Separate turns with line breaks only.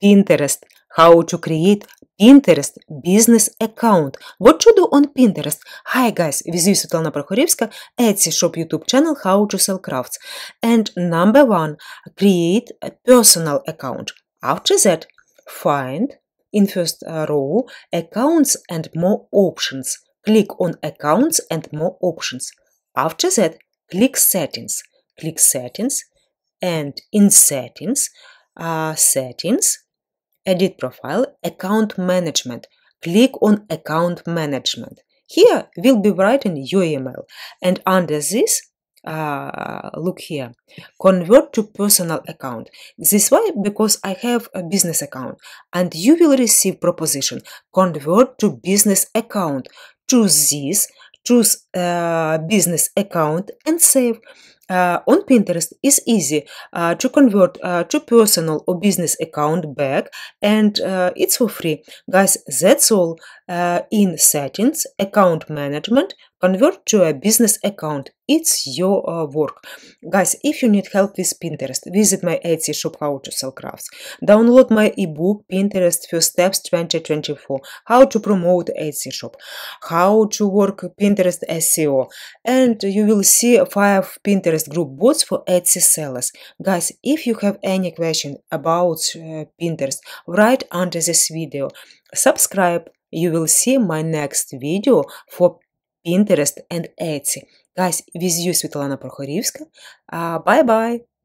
Pinterest. How to create Pinterest business account. What to do on Pinterest? Hi guys, is you Svetlana Prokhorivska, Etsy Shop YouTube channel How to Sell Crafts. And number one, create a personal account. After that, find in first uh, row accounts and more options. Click on accounts and more options. After that, click settings. Click settings and in settings, uh, settings, Edit Profile, Account Management. Click on Account Management. Here we'll be writing your email and under this uh, look here convert to personal account this why because i have a business account and you will receive proposition convert to business account to this choose a uh, business account and save. Uh, on Pinterest is easy uh, to convert uh, to personal or business account back and uh, it's for free. Guys, that's all uh, in settings, account management, convert to a business account. It's your uh, work. Guys, if you need help with Pinterest, visit my Etsy shop How to Sell Crafts. Download my ebook Pinterest First Steps 2024 How to Promote Etsy Shop, How to Work Pinterest SEO, and you will see five Pinterest group bots for Etsy sellers. Guys, if you have any question about uh, Pinterest, write under this video. Subscribe you will see my next video for Pinterest and Etsy. Guys, with you, Світлана Прохорівська. Bye-bye!